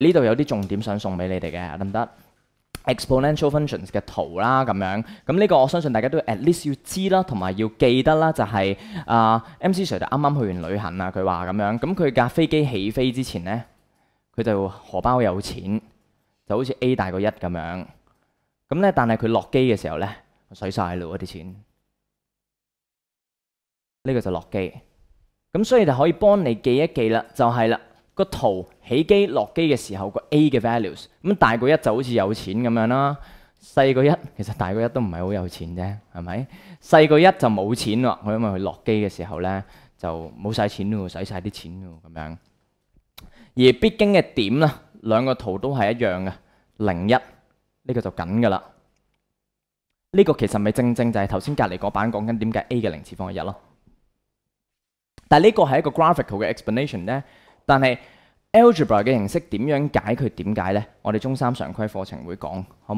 呢度有啲重点想送俾你哋嘅，得唔得？exponential functions 嘅图啦，咁样咁呢个，我相信大家都 at least 要知啦，同埋要记得啦，就系啊，MC Sir 就啱啱去完旅行啊，佢话咁样，咁佢架飞机起飞之前呢，佢就荷包有钱，就好似 A 大个一咁样，咁咧，但系佢落机嘅时候呢，水晒咗啲钱，呢个就落机，咁所以就可以帮你记一记啦，就系啦。個圖起機落機嘅時候，個 A 嘅 values 咁大個一就好似有錢咁樣啦，細個一其實大個一都唔係好有錢啫，係咪？細個一就冇錢喎，因為佢落機嘅時候咧就冇曬錢喎，使曬啲錢喎咁樣。而必經嘅點啊，兩個圖都係一樣嘅零一，呢個就緊㗎啦。呢個其實咪正正就係頭先隔離嗰版講緊點解 A 嘅零次方係一咯。但係呢個係一個 graphical 嘅 explanation 咧。但係 algebra 嘅形式點樣解決點解咧？我哋中三常規課程會講，好冇？